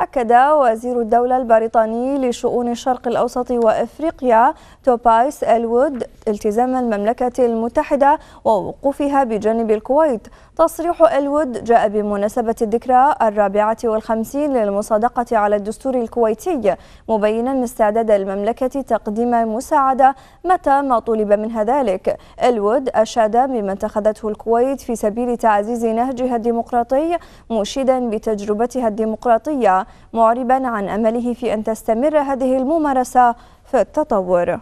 أكد وزير الدولة البريطاني لشؤون الشرق الأوسط وإفريقيا توبايس ألوود التزام المملكة المتحدة ووقوفها بجانب الكويت تصريح ألوود جاء بمناسبة الذكرى الرابعة والخمسين للمصادقة على الدستور الكويتي مبينا استعداد المملكة تقديم مساعدة متى ما طلب منها ذلك ألوود أشاد بما اتخذته الكويت في سبيل تعزيز نهجها الديمقراطي مشيدا بتجربتها الديمقراطية معربا عن أمله في أن تستمر هذه الممارسة في التطور